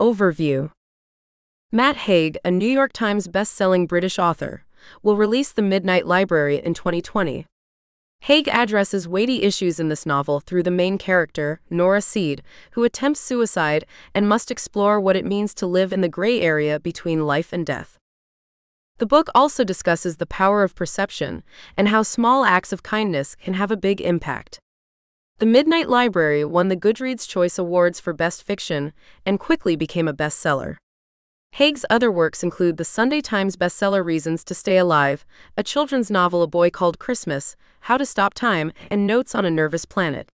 Overview Matt Haig, a New York Times best-selling British author, will release The Midnight Library in 2020. Haig addresses weighty issues in this novel through the main character, Nora Seed, who attempts suicide and must explore what it means to live in the gray area between life and death. The book also discusses the power of perception and how small acts of kindness can have a big impact. The Midnight Library won the Goodreads Choice Awards for Best Fiction and quickly became a bestseller. Haig's other works include the Sunday Times bestseller Reasons to Stay Alive, a children's novel A Boy Called Christmas, How to Stop Time, and Notes on a Nervous Planet.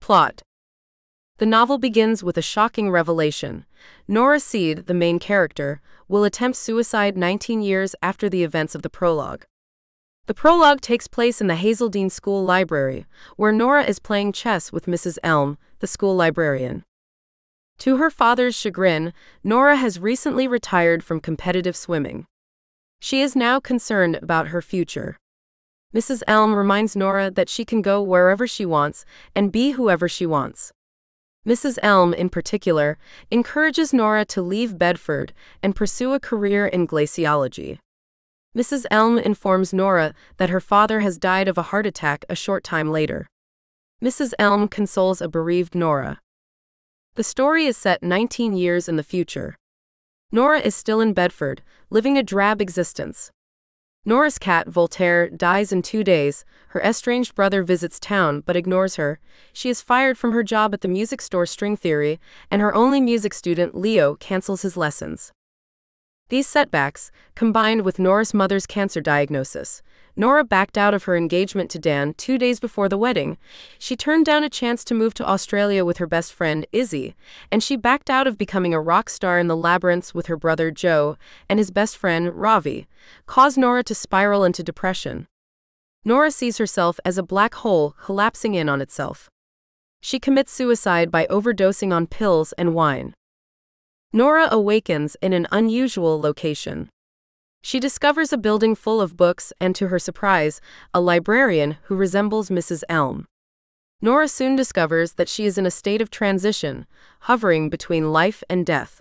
Plot The novel begins with a shocking revelation. Nora Seed, the main character, will attempt suicide 19 years after the events of the prologue. The prologue takes place in the Hazeldean School Library, where Nora is playing chess with Mrs. Elm, the school librarian. To her father's chagrin, Nora has recently retired from competitive swimming. She is now concerned about her future. Mrs. Elm reminds Nora that she can go wherever she wants and be whoever she wants. Mrs. Elm, in particular, encourages Nora to leave Bedford and pursue a career in glaciology. Mrs. Elm informs Nora that her father has died of a heart attack a short time later. Mrs. Elm consoles a bereaved Nora. The story is set 19 years in the future. Nora is still in Bedford, living a drab existence. Nora's cat, Voltaire, dies in two days. Her estranged brother visits town but ignores her. She is fired from her job at the music store String Theory, and her only music student, Leo, cancels his lessons. These setbacks, combined with Nora's mother's cancer diagnosis, Nora backed out of her engagement to Dan two days before the wedding. She turned down a chance to move to Australia with her best friend, Izzy, and she backed out of becoming a rock star in the labyrinths with her brother, Joe, and his best friend, Ravi, caused Nora to spiral into depression. Nora sees herself as a black hole collapsing in on itself. She commits suicide by overdosing on pills and wine. Nora awakens in an unusual location. She discovers a building full of books and, to her surprise, a librarian who resembles Mrs. Elm. Nora soon discovers that she is in a state of transition, hovering between life and death.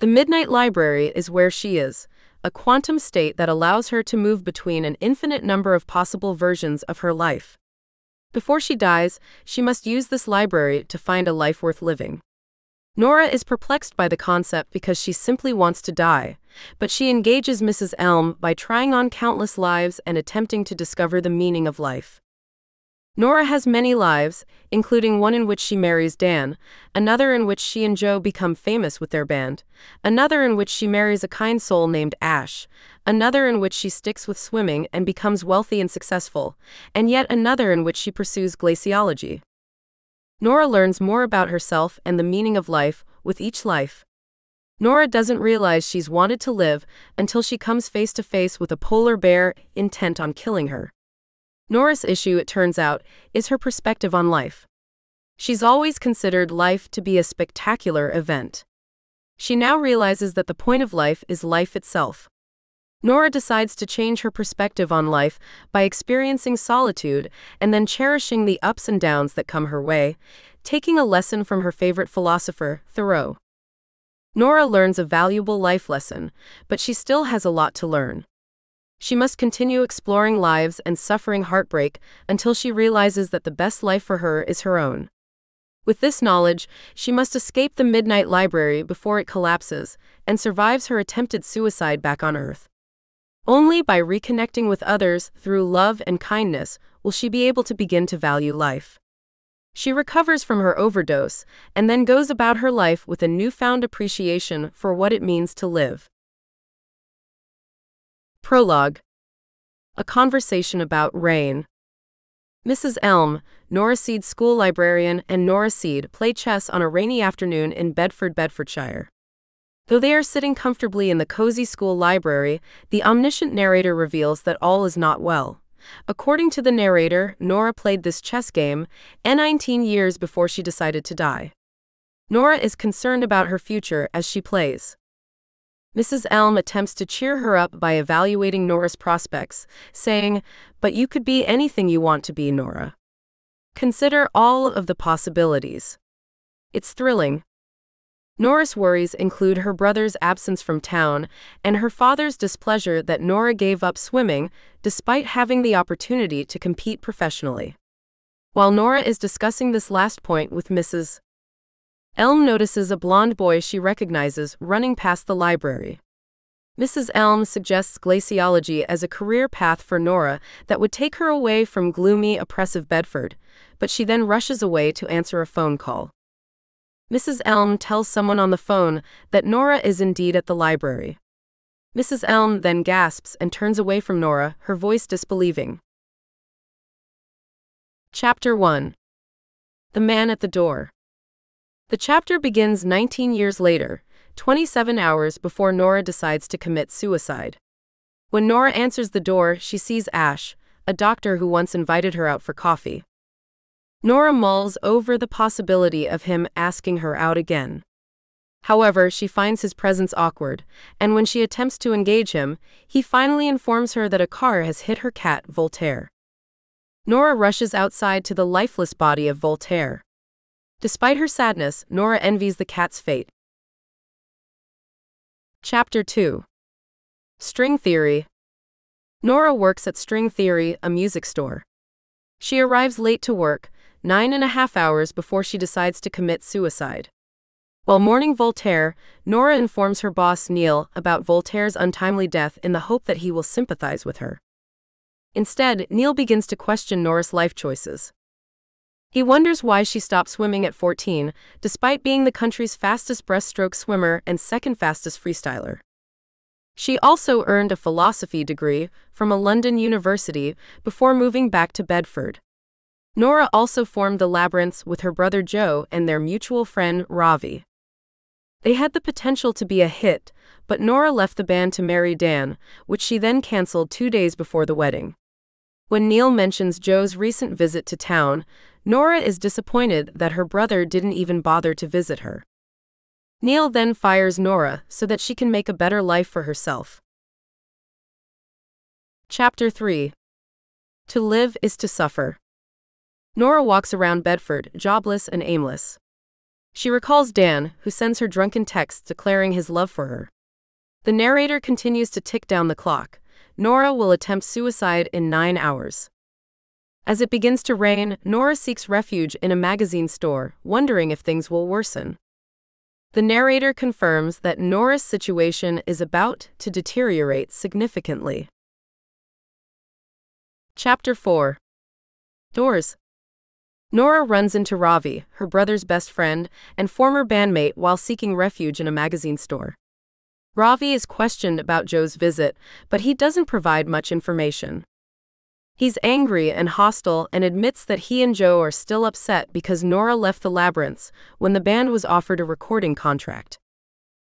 The Midnight Library is where she is, a quantum state that allows her to move between an infinite number of possible versions of her life. Before she dies, she must use this library to find a life worth living. Nora is perplexed by the concept because she simply wants to die, but she engages Mrs. Elm by trying on countless lives and attempting to discover the meaning of life. Nora has many lives, including one in which she marries Dan, another in which she and Joe become famous with their band, another in which she marries a kind soul named Ash, another in which she sticks with swimming and becomes wealthy and successful, and yet another in which she pursues glaciology. Nora learns more about herself and the meaning of life with each life. Nora doesn't realize she's wanted to live until she comes face to face with a polar bear intent on killing her. Nora's issue, it turns out, is her perspective on life. She's always considered life to be a spectacular event. She now realizes that the point of life is life itself. Nora decides to change her perspective on life by experiencing solitude and then cherishing the ups and downs that come her way, taking a lesson from her favorite philosopher, Thoreau. Nora learns a valuable life lesson, but she still has a lot to learn. She must continue exploring lives and suffering heartbreak until she realizes that the best life for her is her own. With this knowledge, she must escape the Midnight Library before it collapses and survives her attempted suicide back on Earth. Only by reconnecting with others through love and kindness will she be able to begin to value life. She recovers from her overdose and then goes about her life with a newfound appreciation for what it means to live. Prologue A Conversation About Rain. Mrs. Elm, Nora Seed's school librarian, and Nora Seed play chess on a rainy afternoon in Bedford, Bedfordshire. Though they are sitting comfortably in the cozy school library, the omniscient narrator reveals that all is not well. According to the narrator, Nora played this chess game eh, 19 years before she decided to die. Nora is concerned about her future as she plays. Mrs. Elm attempts to cheer her up by evaluating Nora's prospects, saying, But you could be anything you want to be, Nora. Consider all of the possibilities. It's thrilling, Nora's worries include her brother's absence from town and her father's displeasure that Nora gave up swimming despite having the opportunity to compete professionally. While Nora is discussing this last point with Mrs. Elm notices a blond boy she recognizes running past the library. Mrs. Elm suggests glaciology as a career path for Nora that would take her away from gloomy, oppressive Bedford, but she then rushes away to answer a phone call. Mrs. Elm tells someone on the phone that Nora is indeed at the library. Mrs. Elm then gasps and turns away from Nora, her voice disbelieving. Chapter 1 The Man at the Door The chapter begins 19 years later, 27 hours before Nora decides to commit suicide. When Nora answers the door, she sees Ash, a doctor who once invited her out for coffee. Nora mulls over the possibility of him asking her out again. However, she finds his presence awkward, and when she attempts to engage him, he finally informs her that a car has hit her cat, Voltaire. Nora rushes outside to the lifeless body of Voltaire. Despite her sadness, Nora envies the cat's fate. Chapter 2 String Theory Nora works at String Theory, a music store. She arrives late to work, nine and a half hours before she decides to commit suicide. While mourning Voltaire, Nora informs her boss Neil about Voltaire's untimely death in the hope that he will sympathize with her. Instead, Neil begins to question Nora's life choices. He wonders why she stopped swimming at 14, despite being the country's fastest breaststroke swimmer and second fastest freestyler. She also earned a philosophy degree from a London university before moving back to Bedford. Nora also formed the Labyrinths with her brother Joe and their mutual friend Ravi. They had the potential to be a hit, but Nora left the band to marry Dan, which she then cancelled two days before the wedding. When Neil mentions Joe's recent visit to town, Nora is disappointed that her brother didn't even bother to visit her. Neil then fires Nora so that she can make a better life for herself. Chapter 3 To live is to suffer. Nora walks around Bedford, jobless and aimless. She recalls Dan, who sends her drunken texts declaring his love for her. The narrator continues to tick down the clock. Nora will attempt suicide in nine hours. As it begins to rain, Nora seeks refuge in a magazine store, wondering if things will worsen. The narrator confirms that Nora's situation is about to deteriorate significantly. Chapter 4 Doors Nora runs into Ravi, her brother's best friend and former bandmate, while seeking refuge in a magazine store. Ravi is questioned about Joe's visit, but he doesn't provide much information. He's angry and hostile and admits that he and Joe are still upset because Nora left the Labyrinths when the band was offered a recording contract.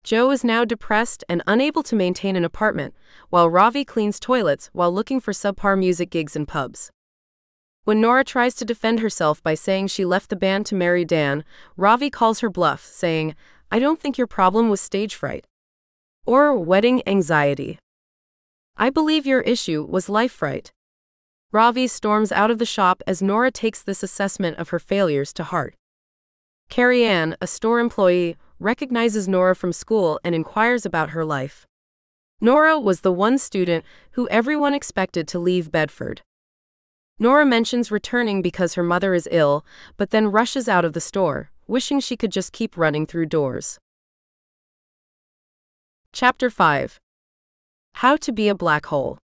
Joe is now depressed and unable to maintain an apartment, while Ravi cleans toilets while looking for subpar music gigs and pubs. When Nora tries to defend herself by saying she left the band to marry Dan, Ravi calls her bluff, saying, I don't think your problem was stage fright or wedding anxiety. I believe your issue was life fright. Ravi storms out of the shop as Nora takes this assessment of her failures to heart. Carrie Ann, a store employee, recognizes Nora from school and inquires about her life. Nora was the one student who everyone expected to leave Bedford. Nora mentions returning because her mother is ill, but then rushes out of the store, wishing she could just keep running through doors. Chapter 5 How to Be a Black Hole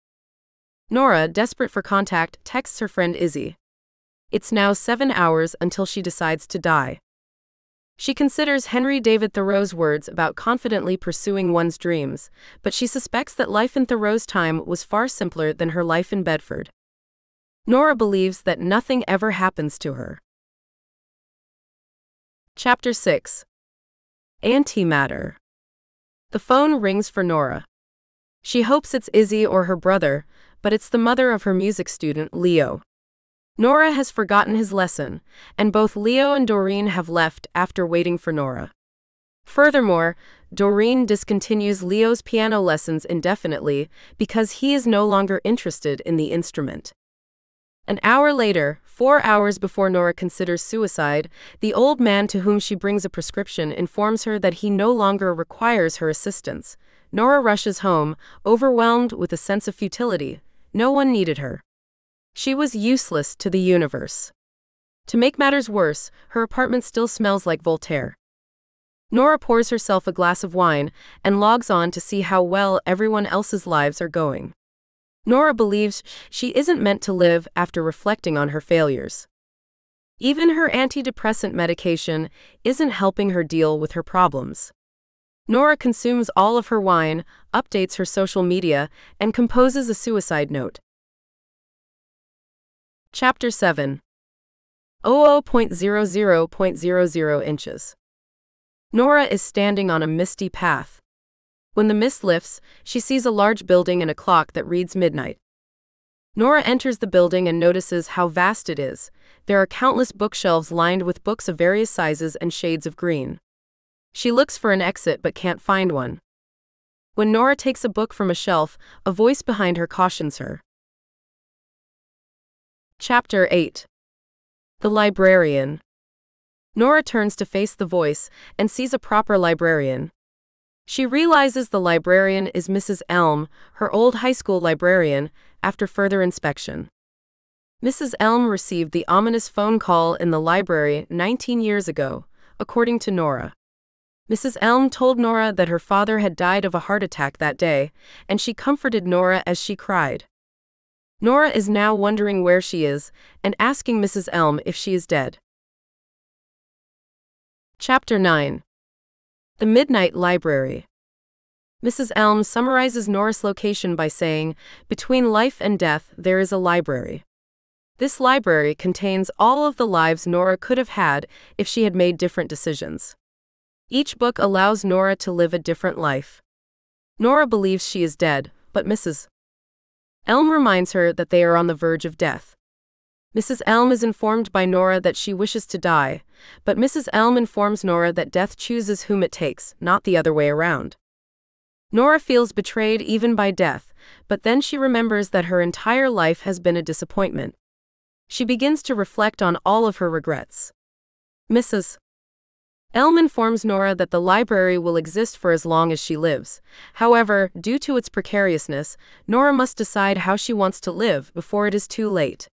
Nora, desperate for contact, texts her friend Izzy. It's now seven hours until she decides to die. She considers Henry David Thoreau's words about confidently pursuing one's dreams, but she suspects that life in Thoreau's time was far simpler than her life in Bedford. Nora believes that nothing ever happens to her. Chapter 6 Antimatter The phone rings for Nora. She hopes it's Izzy or her brother, but it's the mother of her music student, Leo. Nora has forgotten his lesson, and both Leo and Doreen have left after waiting for Nora. Furthermore, Doreen discontinues Leo's piano lessons indefinitely because he is no longer interested in the instrument. An hour later, four hours before Nora considers suicide, the old man to whom she brings a prescription informs her that he no longer requires her assistance. Nora rushes home, overwhelmed with a sense of futility. No one needed her. She was useless to the universe. To make matters worse, her apartment still smells like Voltaire. Nora pours herself a glass of wine and logs on to see how well everyone else's lives are going. Nora believes she isn't meant to live after reflecting on her failures. Even her antidepressant medication isn't helping her deal with her problems. Nora consumes all of her wine, updates her social media, and composes a suicide note. Chapter 7 00.00.00 inches. Nora is standing on a misty path, when the mist lifts, she sees a large building and a clock that reads midnight. Nora enters the building and notices how vast it is. There are countless bookshelves lined with books of various sizes and shades of green. She looks for an exit but can't find one. When Nora takes a book from a shelf, a voice behind her cautions her. Chapter 8 The Librarian Nora turns to face the voice and sees a proper librarian. She realizes the librarian is Mrs. Elm, her old high school librarian, after further inspection. Mrs. Elm received the ominous phone call in the library 19 years ago, according to Nora. Mrs. Elm told Nora that her father had died of a heart attack that day, and she comforted Nora as she cried. Nora is now wondering where she is and asking Mrs. Elm if she is dead. Chapter 9 the Midnight Library. Mrs. Elm summarizes Nora's location by saying, Between life and death, there is a library. This library contains all of the lives Nora could have had if she had made different decisions. Each book allows Nora to live a different life. Nora believes she is dead, but Mrs. Elm reminds her that they are on the verge of death. Mrs. Elm is informed by Nora that she wishes to die, but Mrs. Elm informs Nora that death chooses whom it takes, not the other way around. Nora feels betrayed even by death, but then she remembers that her entire life has been a disappointment. She begins to reflect on all of her regrets. Mrs. Elm informs Nora that the library will exist for as long as she lives. However, due to its precariousness, Nora must decide how she wants to live before it is too late.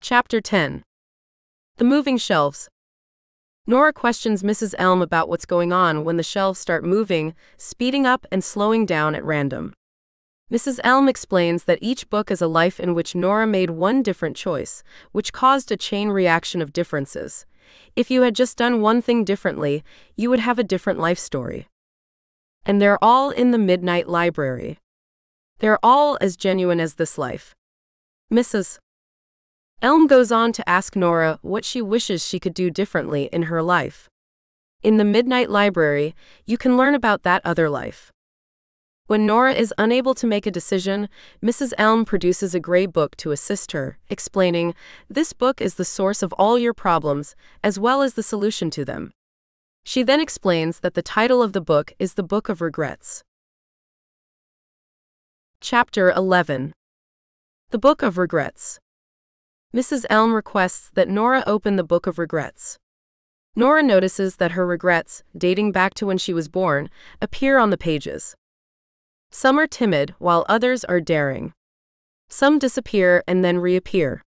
Chapter 10 The Moving Shelves. Nora questions Mrs. Elm about what's going on when the shelves start moving, speeding up and slowing down at random. Mrs. Elm explains that each book is a life in which Nora made one different choice, which caused a chain reaction of differences. If you had just done one thing differently, you would have a different life story. And they're all in the Midnight Library. They're all as genuine as this life. Mrs. Elm goes on to ask Nora what she wishes she could do differently in her life. In the Midnight Library, you can learn about that other life. When Nora is unable to make a decision, Mrs. Elm produces a gray book to assist her, explaining, This book is the source of all your problems, as well as the solution to them. She then explains that the title of the book is The Book of Regrets. Chapter 11 The Book of Regrets Mrs. Elm requests that Nora open the Book of Regrets. Nora notices that her regrets, dating back to when she was born, appear on the pages. Some are timid, while others are daring. Some disappear and then reappear.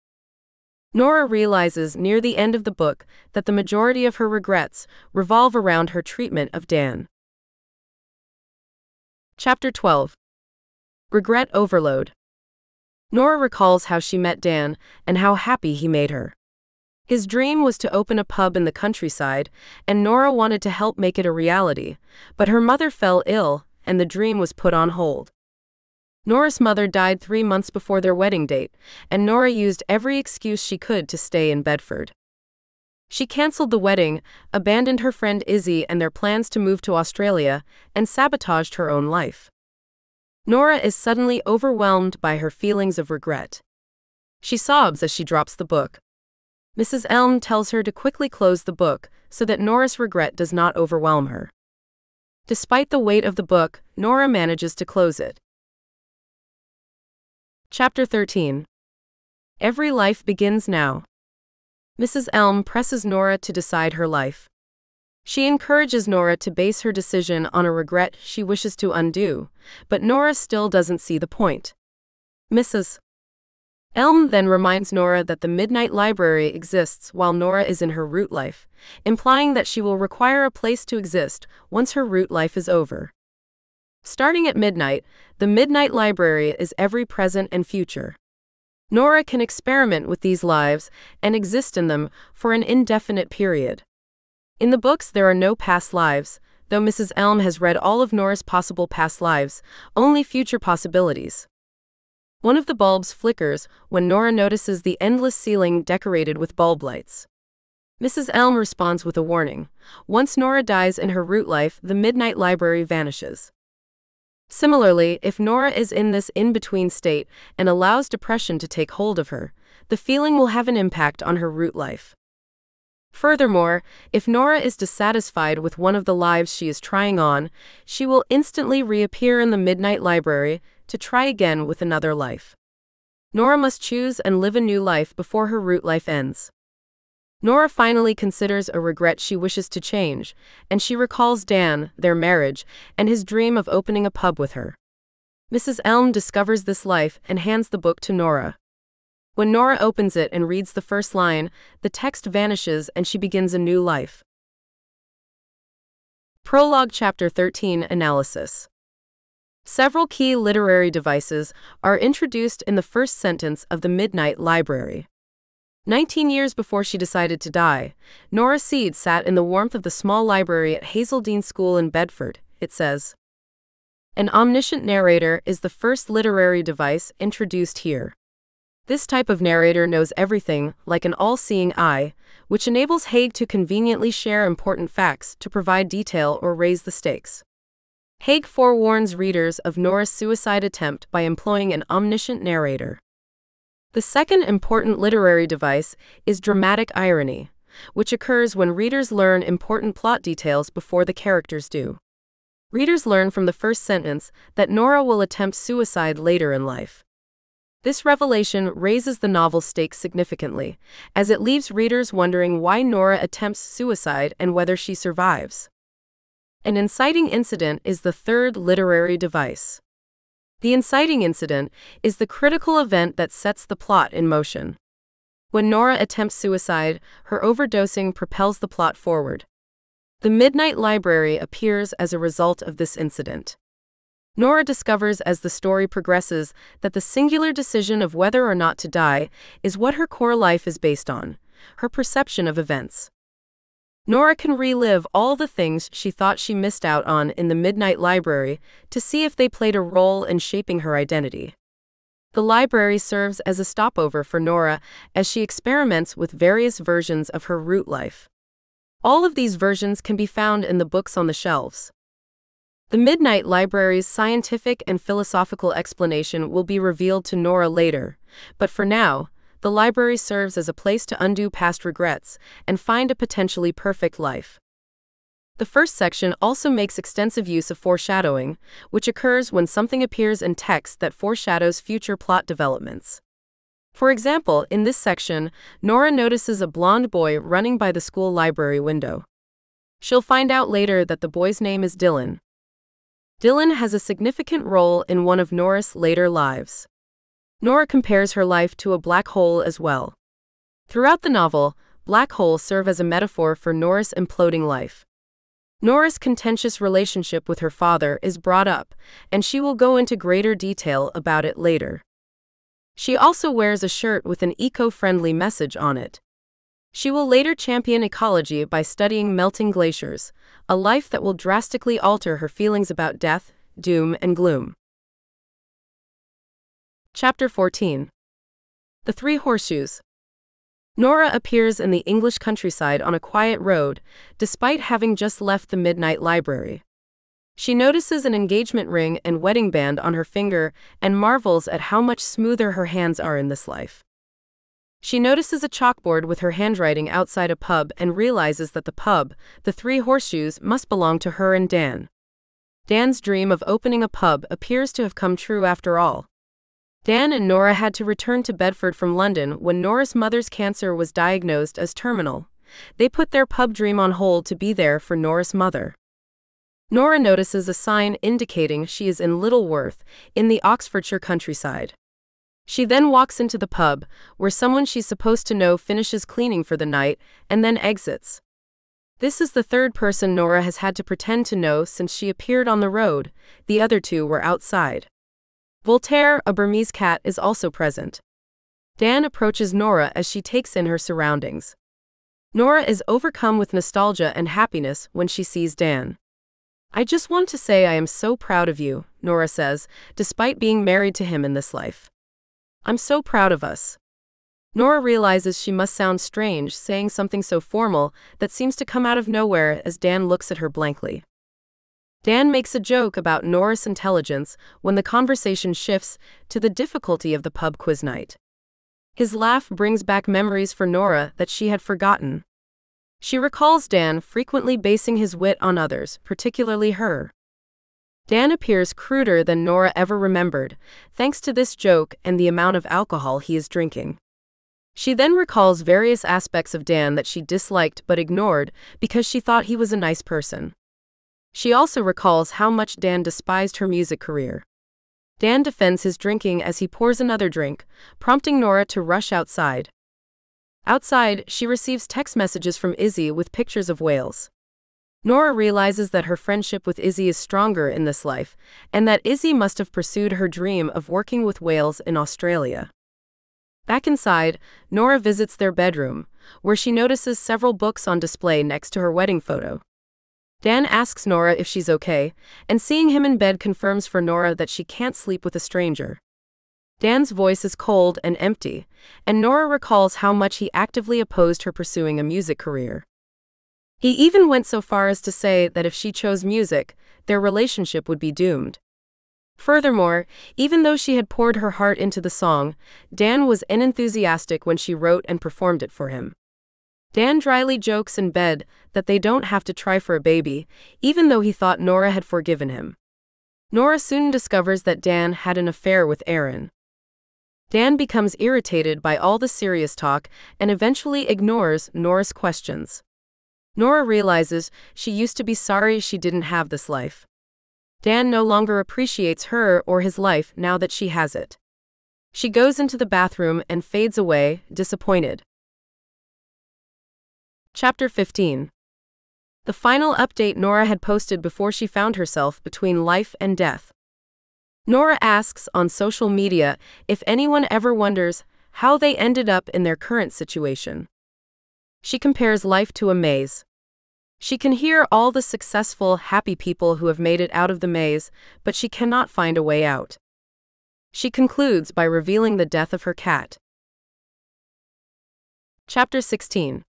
Nora realizes near the end of the book that the majority of her regrets revolve around her treatment of Dan. Chapter 12 Regret Overload Nora recalls how she met Dan and how happy he made her. His dream was to open a pub in the countryside, and Nora wanted to help make it a reality, but her mother fell ill, and the dream was put on hold. Nora's mother died three months before their wedding date, and Nora used every excuse she could to stay in Bedford. She cancelled the wedding, abandoned her friend Izzy and their plans to move to Australia, and sabotaged her own life. Nora is suddenly overwhelmed by her feelings of regret. She sobs as she drops the book. Mrs. Elm tells her to quickly close the book so that Nora's regret does not overwhelm her. Despite the weight of the book, Nora manages to close it. Chapter 13 Every Life Begins Now. Mrs. Elm presses Nora to decide her life. She encourages Nora to base her decision on a regret she wishes to undo, but Nora still doesn't see the point. Mrs. Elm then reminds Nora that the Midnight Library exists while Nora is in her root life, implying that she will require a place to exist once her root life is over. Starting at midnight, the Midnight Library is every present and future. Nora can experiment with these lives and exist in them for an indefinite period. In the books, there are no past lives, though Mrs. Elm has read all of Nora's possible past lives, only future possibilities. One of the bulbs flickers when Nora notices the endless ceiling decorated with bulb lights. Mrs. Elm responds with a warning. Once Nora dies in her root life, the Midnight Library vanishes. Similarly, if Nora is in this in-between state and allows depression to take hold of her, the feeling will have an impact on her root life. Furthermore, if Nora is dissatisfied with one of the lives she is trying on, she will instantly reappear in the Midnight Library to try again with another life. Nora must choose and live a new life before her root life ends. Nora finally considers a regret she wishes to change, and she recalls Dan, their marriage, and his dream of opening a pub with her. Mrs. Elm discovers this life and hands the book to Nora. When Nora opens it and reads the first line, the text vanishes and she begins a new life. Prologue Chapter 13 Analysis Several key literary devices are introduced in the first sentence of The Midnight Library. Nineteen years before she decided to die, Nora Seed sat in the warmth of the small library at Hazeldean School in Bedford, it says. An omniscient narrator is the first literary device introduced here. This type of narrator knows everything, like an all-seeing eye, which enables Haig to conveniently share important facts to provide detail or raise the stakes. Haig forewarns readers of Nora's suicide attempt by employing an omniscient narrator. The second important literary device is dramatic irony, which occurs when readers learn important plot details before the characters do. Readers learn from the first sentence that Nora will attempt suicide later in life. This revelation raises the novel's stakes significantly, as it leaves readers wondering why Nora attempts suicide and whether she survives. An inciting incident is the third literary device. The inciting incident is the critical event that sets the plot in motion. When Nora attempts suicide, her overdosing propels the plot forward. The Midnight Library appears as a result of this incident. Nora discovers as the story progresses that the singular decision of whether or not to die is what her core life is based on, her perception of events. Nora can relive all the things she thought she missed out on in the Midnight Library to see if they played a role in shaping her identity. The library serves as a stopover for Nora as she experiments with various versions of her root life. All of these versions can be found in the books on the shelves. The Midnight Library's scientific and philosophical explanation will be revealed to Nora later, but for now, the library serves as a place to undo past regrets and find a potentially perfect life. The first section also makes extensive use of foreshadowing, which occurs when something appears in text that foreshadows future plot developments. For example, in this section, Nora notices a blond boy running by the school library window. She'll find out later that the boy's name is Dylan, Dylan has a significant role in one of Nora's later lives. Nora compares her life to a black hole as well. Throughout the novel, black holes serve as a metaphor for Nora's imploding life. Nora's contentious relationship with her father is brought up, and she will go into greater detail about it later. She also wears a shirt with an eco friendly message on it, she will later champion ecology by studying melting glaciers, a life that will drastically alter her feelings about death, doom, and gloom. Chapter 14 The Three Horseshoes Nora appears in the English countryside on a quiet road, despite having just left the midnight library. She notices an engagement ring and wedding band on her finger and marvels at how much smoother her hands are in this life. She notices a chalkboard with her handwriting outside a pub and realizes that the pub, the Three Horseshoes, must belong to her and Dan. Dan's dream of opening a pub appears to have come true after all. Dan and Nora had to return to Bedford from London when Nora's mother's cancer was diagnosed as terminal. They put their pub dream on hold to be there for Nora's mother. Nora notices a sign indicating she is in Littleworth, in the Oxfordshire countryside. She then walks into the pub, where someone she's supposed to know finishes cleaning for the night and then exits. This is the third person Nora has had to pretend to know since she appeared on the road. The other two were outside. Voltaire, a Burmese cat, is also present. Dan approaches Nora as she takes in her surroundings. Nora is overcome with nostalgia and happiness when she sees Dan. I just want to say I am so proud of you, Nora says, despite being married to him in this life. I'm so proud of us. Nora realizes she must sound strange saying something so formal that seems to come out of nowhere as Dan looks at her blankly. Dan makes a joke about Nora's intelligence when the conversation shifts to the difficulty of the pub quiz night. His laugh brings back memories for Nora that she had forgotten. She recalls Dan frequently basing his wit on others, particularly her. Dan appears cruder than Nora ever remembered, thanks to this joke and the amount of alcohol he is drinking. She then recalls various aspects of Dan that she disliked but ignored because she thought he was a nice person. She also recalls how much Dan despised her music career. Dan defends his drinking as he pours another drink, prompting Nora to rush outside. Outside, she receives text messages from Izzy with pictures of whales. Nora realizes that her friendship with Izzy is stronger in this life, and that Izzy must have pursued her dream of working with whales in Australia. Back inside, Nora visits their bedroom, where she notices several books on display next to her wedding photo. Dan asks Nora if she's okay, and seeing him in bed confirms for Nora that she can't sleep with a stranger. Dan's voice is cold and empty, and Nora recalls how much he actively opposed her pursuing a music career. He even went so far as to say that if she chose music, their relationship would be doomed. Furthermore, even though she had poured her heart into the song, Dan was unenthusiastic when she wrote and performed it for him. Dan dryly jokes in bed that they don't have to try for a baby, even though he thought Nora had forgiven him. Nora soon discovers that Dan had an affair with Aaron. Dan becomes irritated by all the serious talk and eventually ignores Nora's questions. Nora realizes she used to be sorry she didn't have this life. Dan no longer appreciates her or his life now that she has it. She goes into the bathroom and fades away, disappointed. Chapter 15 The final update Nora had posted before she found herself between life and death. Nora asks on social media if anyone ever wonders how they ended up in their current situation. She compares life to a maze. She can hear all the successful, happy people who have made it out of the maze, but she cannot find a way out. She concludes by revealing the death of her cat. Chapter 16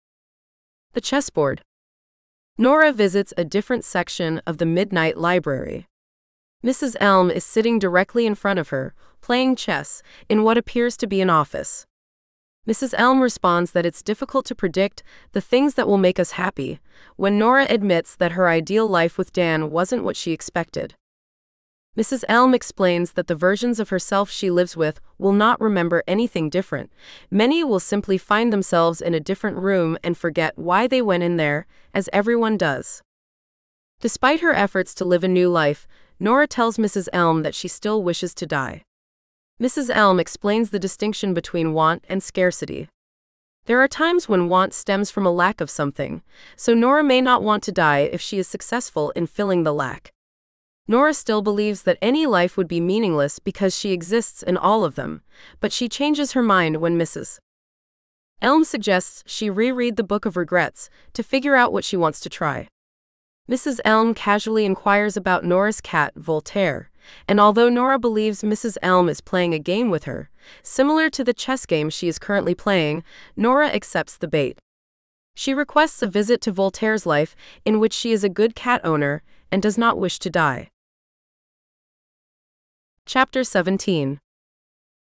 The Chessboard Nora visits a different section of the Midnight Library. Mrs. Elm is sitting directly in front of her, playing chess, in what appears to be an office. Mrs. Elm responds that it's difficult to predict the things that will make us happy when Nora admits that her ideal life with Dan wasn't what she expected. Mrs. Elm explains that the versions of herself she lives with will not remember anything different. Many will simply find themselves in a different room and forget why they went in there, as everyone does. Despite her efforts to live a new life, Nora tells Mrs. Elm that she still wishes to die. Mrs. Elm explains the distinction between want and scarcity. There are times when want stems from a lack of something, so Nora may not want to die if she is successful in filling the lack. Nora still believes that any life would be meaningless because she exists in all of them, but she changes her mind when Mrs. Elm suggests she reread the Book of Regrets to figure out what she wants to try. Mrs. Elm casually inquires about Nora's cat, Voltaire, and although Nora believes Mrs. Elm is playing a game with her, similar to the chess game she is currently playing, Nora accepts the bait. She requests a visit to Voltaire's life, in which she is a good cat owner and does not wish to die. Chapter 17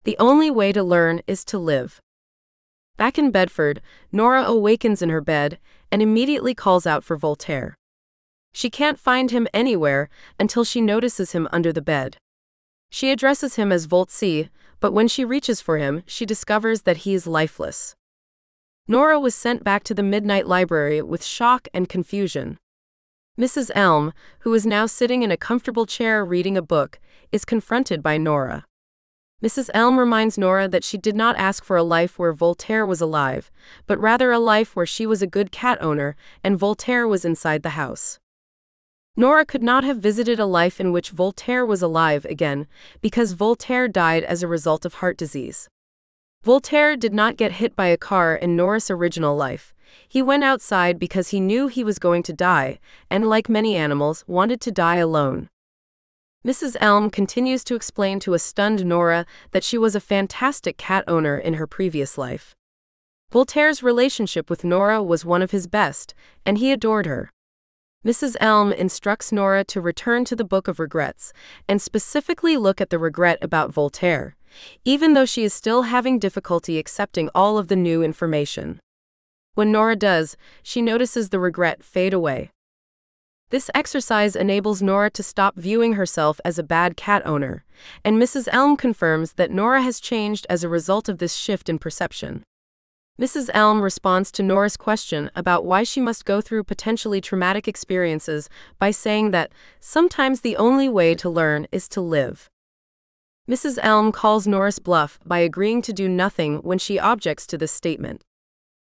The only way to learn is to live. Back in Bedford, Nora awakens in her bed and immediately calls out for Voltaire. She can't find him anywhere until she notices him under the bed. She addresses him as Voltzi, but when she reaches for him, she discovers that he is lifeless. Nora was sent back to the Midnight Library with shock and confusion. Mrs. Elm, who is now sitting in a comfortable chair reading a book, is confronted by Nora. Mrs. Elm reminds Nora that she did not ask for a life where Voltaire was alive, but rather a life where she was a good cat owner and Voltaire was inside the house. Nora could not have visited a life in which Voltaire was alive again, because Voltaire died as a result of heart disease. Voltaire did not get hit by a car in Nora's original life. He went outside because he knew he was going to die, and like many animals, wanted to die alone. Mrs. Elm continues to explain to a stunned Nora that she was a fantastic cat owner in her previous life. Voltaire's relationship with Nora was one of his best, and he adored her. Mrs. Elm instructs Nora to return to the Book of Regrets and specifically look at the regret about Voltaire, even though she is still having difficulty accepting all of the new information. When Nora does, she notices the regret fade away. This exercise enables Nora to stop viewing herself as a bad cat owner, and Mrs. Elm confirms that Nora has changed as a result of this shift in perception. Mrs. Elm responds to Nora's question about why she must go through potentially traumatic experiences by saying that sometimes the only way to learn is to live. Mrs. Elm calls Nora's bluff by agreeing to do nothing when she objects to this statement.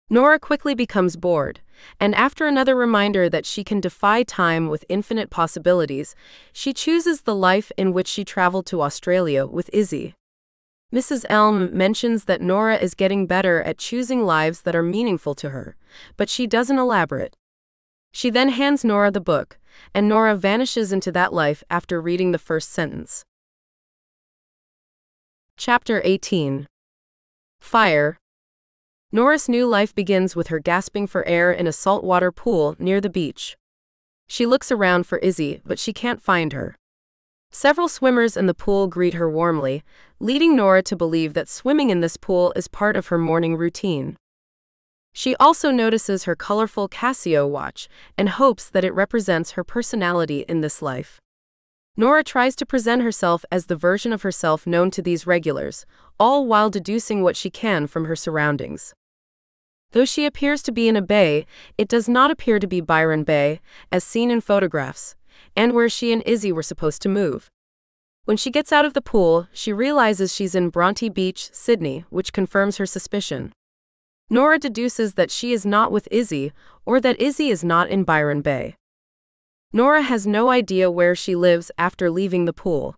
Nora quickly becomes bored, and after another reminder that she can defy time with infinite possibilities, she chooses the life in which she traveled to Australia with Izzy. Mrs. Elm mentions that Nora is getting better at choosing lives that are meaningful to her, but she doesn't elaborate. She then hands Nora the book, and Nora vanishes into that life after reading the first sentence. Chapter 18 Fire Nora's new life begins with her gasping for air in a saltwater pool near the beach. She looks around for Izzy, but she can't find her. Several swimmers in the pool greet her warmly, leading Nora to believe that swimming in this pool is part of her morning routine. She also notices her colorful Casio watch and hopes that it represents her personality in this life. Nora tries to present herself as the version of herself known to these regulars, all while deducing what she can from her surroundings. Though she appears to be in a bay, it does not appear to be Byron Bay, as seen in photographs, and where she and Izzy were supposed to move. When she gets out of the pool, she realizes she's in Bronte Beach, Sydney, which confirms her suspicion. Nora deduces that she is not with Izzy, or that Izzy is not in Byron Bay. Nora has no idea where she lives after leaving the pool.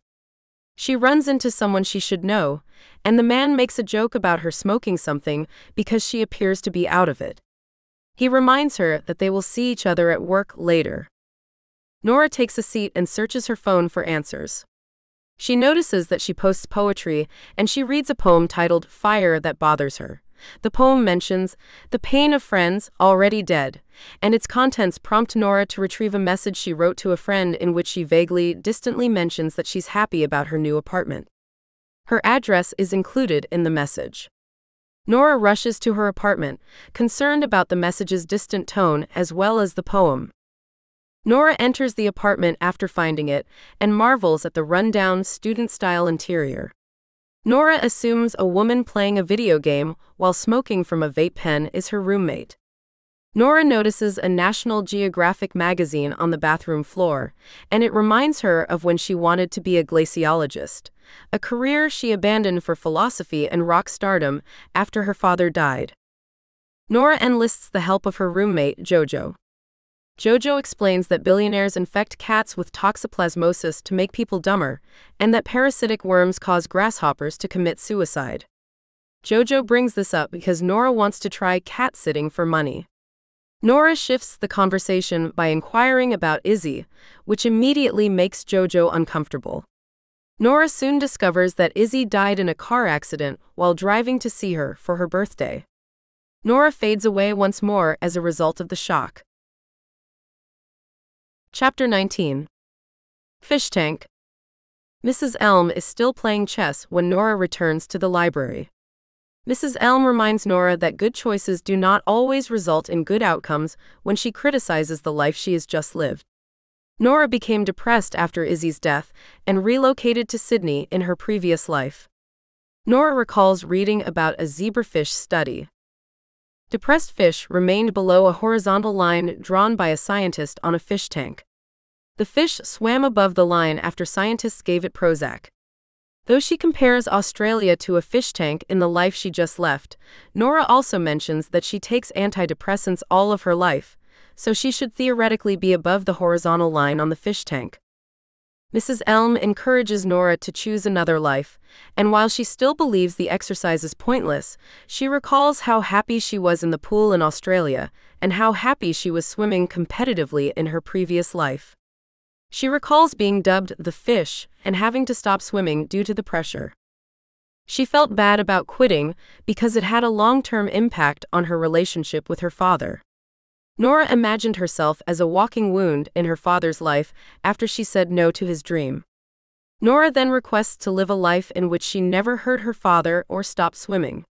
She runs into someone she should know, and the man makes a joke about her smoking something because she appears to be out of it. He reminds her that they will see each other at work later. Nora takes a seat and searches her phone for answers. She notices that she posts poetry, and she reads a poem titled Fire That Bothers Her. The poem mentions the pain of friends already dead, and its contents prompt Nora to retrieve a message she wrote to a friend in which she vaguely, distantly mentions that she's happy about her new apartment. Her address is included in the message. Nora rushes to her apartment, concerned about the message's distant tone as well as the poem. Nora enters the apartment after finding it and marvels at the rundown, student style interior. Nora assumes a woman playing a video game while smoking from a vape pen is her roommate. Nora notices a National Geographic magazine on the bathroom floor, and it reminds her of when she wanted to be a glaciologist, a career she abandoned for philosophy and rock stardom after her father died. Nora enlists the help of her roommate, Jojo. Jojo explains that billionaires infect cats with toxoplasmosis to make people dumber, and that parasitic worms cause grasshoppers to commit suicide. Jojo brings this up because Nora wants to try cat sitting for money. Nora shifts the conversation by inquiring about Izzy, which immediately makes Jojo uncomfortable. Nora soon discovers that Izzy died in a car accident while driving to see her for her birthday. Nora fades away once more as a result of the shock. Chapter 19 Fish Tank Mrs. Elm is still playing chess when Nora returns to the library. Mrs. Elm reminds Nora that good choices do not always result in good outcomes when she criticizes the life she has just lived. Nora became depressed after Izzy's death and relocated to Sydney in her previous life. Nora recalls reading about a zebrafish study Depressed fish remained below a horizontal line drawn by a scientist on a fish tank. The fish swam above the line after scientists gave it Prozac. Though she compares Australia to a fish tank in the life she just left, Nora also mentions that she takes antidepressants all of her life, so she should theoretically be above the horizontal line on the fish tank. Mrs. Elm encourages Nora to choose another life, and while she still believes the exercise is pointless, she recalls how happy she was in the pool in Australia and how happy she was swimming competitively in her previous life. She recalls being dubbed the fish and having to stop swimming due to the pressure. She felt bad about quitting because it had a long term impact on her relationship with her father. Nora imagined herself as a walking wound in her father's life after she said no to his dream. Nora then requests to live a life in which she never hurt her father or stopped swimming.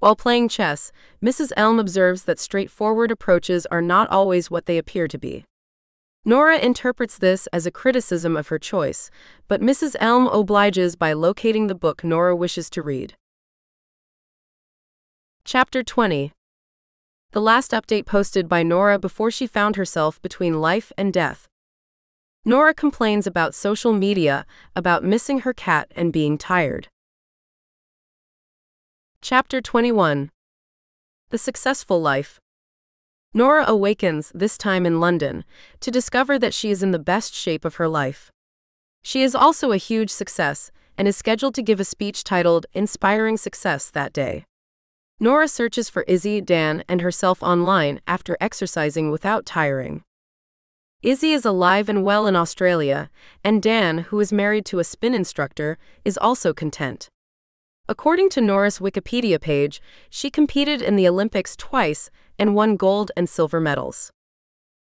While playing chess, Mrs. Elm observes that straightforward approaches are not always what they appear to be. Nora interprets this as a criticism of her choice, but Mrs. Elm obliges by locating the book Nora wishes to read. Chapter 20 the last update posted by Nora before she found herself between life and death. Nora complains about social media, about missing her cat and being tired. Chapter 21 The Successful Life Nora awakens, this time in London, to discover that she is in the best shape of her life. She is also a huge success and is scheduled to give a speech titled Inspiring Success that day. Nora searches for Izzy, Dan, and herself online after exercising without tiring. Izzy is alive and well in Australia, and Dan, who is married to a spin instructor, is also content. According to Nora's Wikipedia page, she competed in the Olympics twice and won gold and silver medals.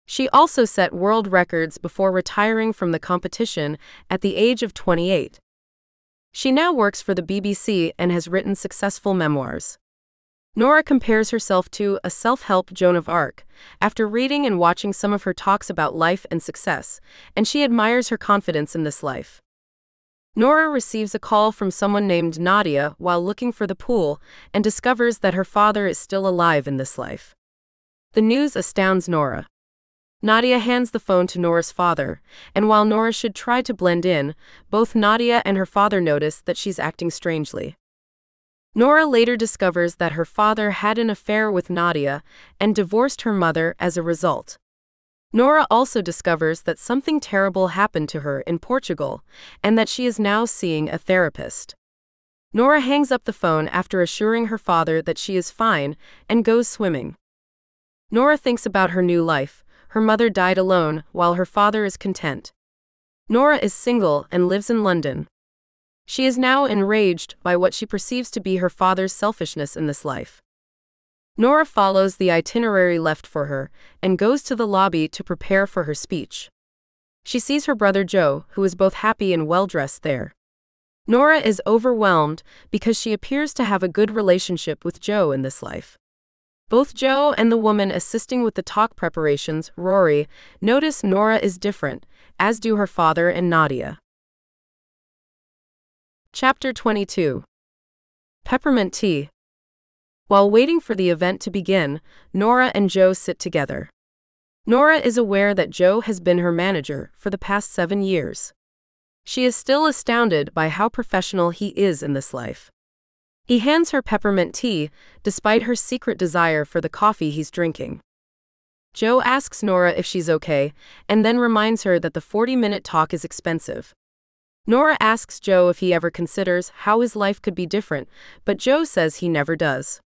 She also set world records before retiring from the competition at the age of 28. She now works for the BBC and has written successful memoirs. Nora compares herself to a self-help Joan of Arc after reading and watching some of her talks about life and success, and she admires her confidence in this life. Nora receives a call from someone named Nadia while looking for the pool and discovers that her father is still alive in this life. The news astounds Nora. Nadia hands the phone to Nora's father, and while Nora should try to blend in, both Nadia and her father notice that she's acting strangely. Nora later discovers that her father had an affair with Nadia and divorced her mother as a result. Nora also discovers that something terrible happened to her in Portugal and that she is now seeing a therapist. Nora hangs up the phone after assuring her father that she is fine and goes swimming. Nora thinks about her new life. Her mother died alone while her father is content. Nora is single and lives in London. She is now enraged by what she perceives to be her father's selfishness in this life. Nora follows the itinerary left for her and goes to the lobby to prepare for her speech. She sees her brother Joe, who is both happy and well dressed there. Nora is overwhelmed because she appears to have a good relationship with Joe in this life. Both Joe and the woman assisting with the talk preparations, Rory, notice Nora is different, as do her father and Nadia. Chapter 22 Peppermint Tea. While waiting for the event to begin, Nora and Joe sit together. Nora is aware that Joe has been her manager for the past seven years. She is still astounded by how professional he is in this life. He hands her peppermint tea, despite her secret desire for the coffee he's drinking. Joe asks Nora if she's okay, and then reminds her that the 40 minute talk is expensive. Nora asks Joe if he ever considers how his life could be different, but Joe says he never does.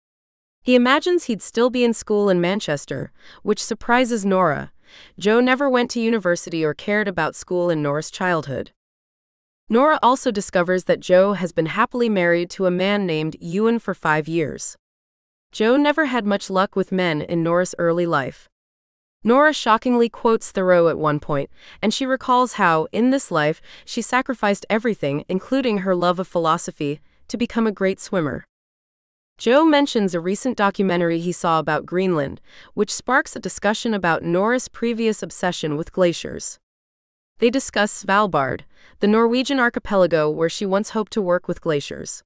He imagines he'd still be in school in Manchester, which surprises Nora. Joe never went to university or cared about school in Nora's childhood. Nora also discovers that Joe has been happily married to a man named Ewan for five years. Joe never had much luck with men in Nora's early life, Nora shockingly quotes Thoreau at one point, and she recalls how, in this life, she sacrificed everything, including her love of philosophy, to become a great swimmer. Joe mentions a recent documentary he saw about Greenland, which sparks a discussion about Nora's previous obsession with glaciers. They discuss Svalbard, the Norwegian archipelago where she once hoped to work with glaciers.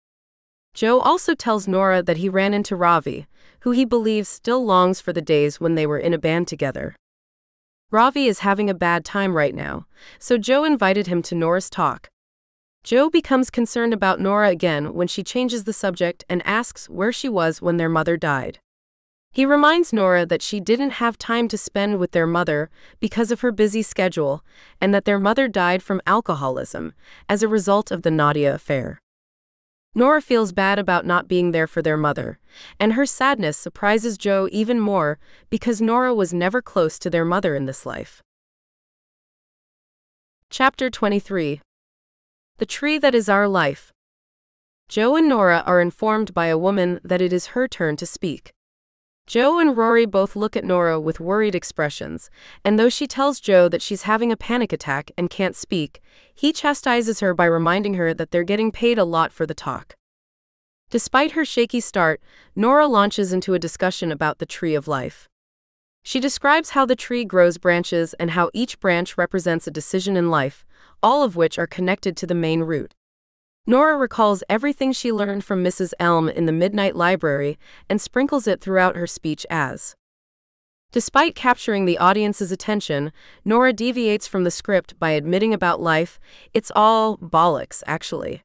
Joe also tells Nora that he ran into Ravi, who he believes still longs for the days when they were in a band together. Ravi is having a bad time right now, so Joe invited him to Nora's talk. Joe becomes concerned about Nora again when she changes the subject and asks where she was when their mother died. He reminds Nora that she didn't have time to spend with their mother because of her busy schedule and that their mother died from alcoholism as a result of the Nadia affair. Nora feels bad about not being there for their mother, and her sadness surprises Joe even more because Nora was never close to their mother in this life. Chapter 23 The Tree That Is Our Life Joe and Nora are informed by a woman that it is her turn to speak. Joe and Rory both look at Nora with worried expressions, and though she tells Joe that she's having a panic attack and can't speak, he chastises her by reminding her that they're getting paid a lot for the talk. Despite her shaky start, Nora launches into a discussion about the Tree of Life. She describes how the tree grows branches and how each branch represents a decision in life, all of which are connected to the main root. Nora recalls everything she learned from Mrs. Elm in the Midnight Library and sprinkles it throughout her speech as. Despite capturing the audience's attention, Nora deviates from the script by admitting about life, it's all bollocks, actually.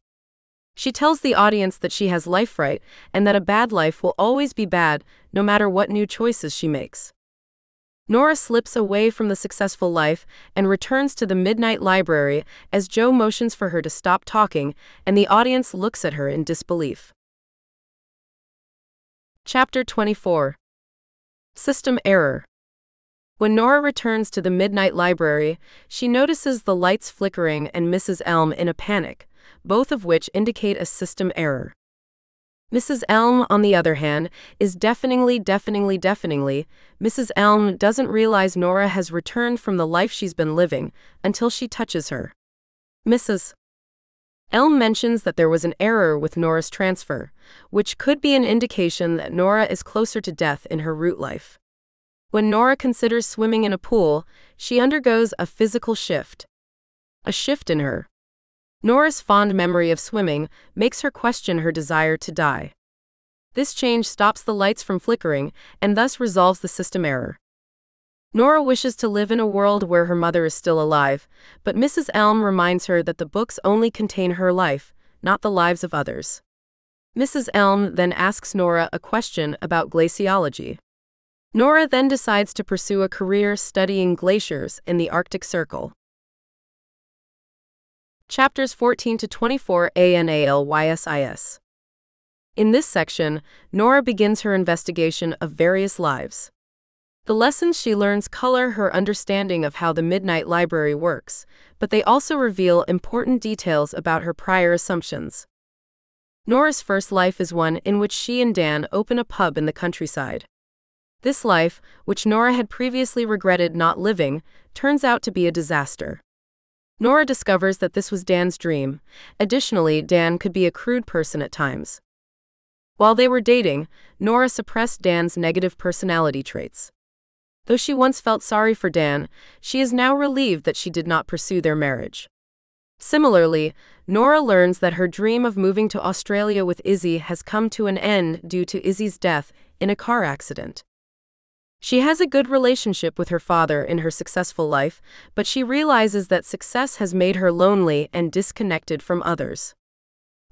She tells the audience that she has life right and that a bad life will always be bad, no matter what new choices she makes. Nora slips away from the successful life and returns to the Midnight Library as Joe motions for her to stop talking, and the audience looks at her in disbelief. Chapter 24 System Error When Nora returns to the Midnight Library, she notices the lights flickering and Mrs. Elm in a panic, both of which indicate a system error. Mrs. Elm, on the other hand, is deafeningly, deafeningly, deafeningly. Mrs. Elm doesn't realize Nora has returned from the life she's been living until she touches her. Mrs. Elm mentions that there was an error with Nora's transfer, which could be an indication that Nora is closer to death in her root life. When Nora considers swimming in a pool, she undergoes a physical shift. A shift in her. Nora's fond memory of swimming makes her question her desire to die. This change stops the lights from flickering and thus resolves the system error. Nora wishes to live in a world where her mother is still alive, but Mrs. Elm reminds her that the books only contain her life, not the lives of others. Mrs. Elm then asks Nora a question about glaciology. Nora then decides to pursue a career studying glaciers in the Arctic Circle chapters 14 to 24 ANALYSIS. In this section, Nora begins her investigation of various lives. The lessons she learns color her understanding of how the Midnight Library works, but they also reveal important details about her prior assumptions. Nora's first life is one in which she and Dan open a pub in the countryside. This life, which Nora had previously regretted not living, turns out to be a disaster. Nora discovers that this was Dan's dream. Additionally, Dan could be a crude person at times. While they were dating, Nora suppressed Dan's negative personality traits. Though she once felt sorry for Dan, she is now relieved that she did not pursue their marriage. Similarly, Nora learns that her dream of moving to Australia with Izzy has come to an end due to Izzy's death in a car accident. She has a good relationship with her father in her successful life, but she realizes that success has made her lonely and disconnected from others.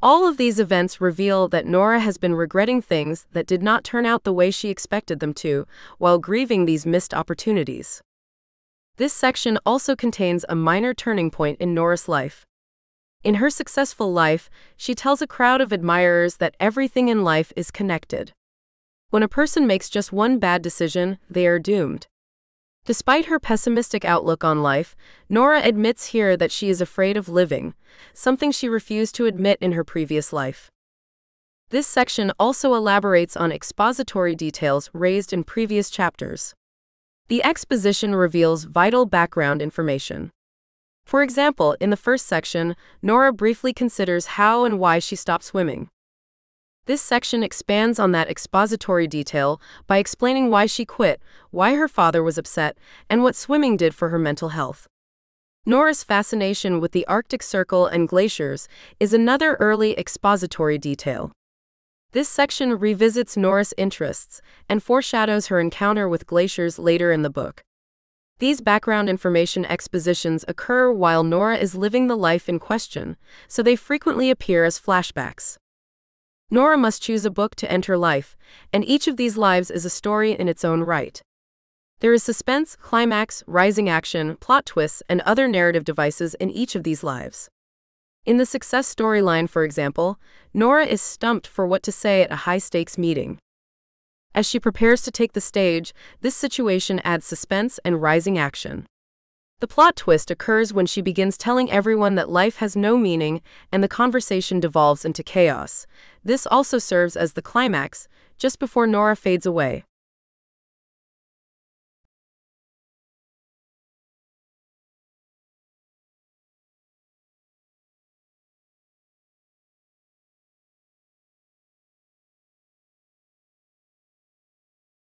All of these events reveal that Nora has been regretting things that did not turn out the way she expected them to, while grieving these missed opportunities. This section also contains a minor turning point in Nora's life. In her successful life, she tells a crowd of admirers that everything in life is connected. When a person makes just one bad decision, they are doomed. Despite her pessimistic outlook on life, Nora admits here that she is afraid of living, something she refused to admit in her previous life. This section also elaborates on expository details raised in previous chapters. The exposition reveals vital background information. For example, in the first section, Nora briefly considers how and why she stopped swimming. This section expands on that expository detail by explaining why she quit, why her father was upset, and what swimming did for her mental health. Nora's fascination with the Arctic Circle and glaciers is another early expository detail. This section revisits Nora's interests and foreshadows her encounter with glaciers later in the book. These background information expositions occur while Nora is living the life in question, so they frequently appear as flashbacks. Nora must choose a book to enter life, and each of these lives is a story in its own right. There is suspense, climax, rising action, plot twists, and other narrative devices in each of these lives. In the success storyline, for example, Nora is stumped for what to say at a high stakes meeting. As she prepares to take the stage, this situation adds suspense and rising action. The plot twist occurs when she begins telling everyone that life has no meaning and the conversation devolves into chaos. This also serves as the climax, just before Nora fades away.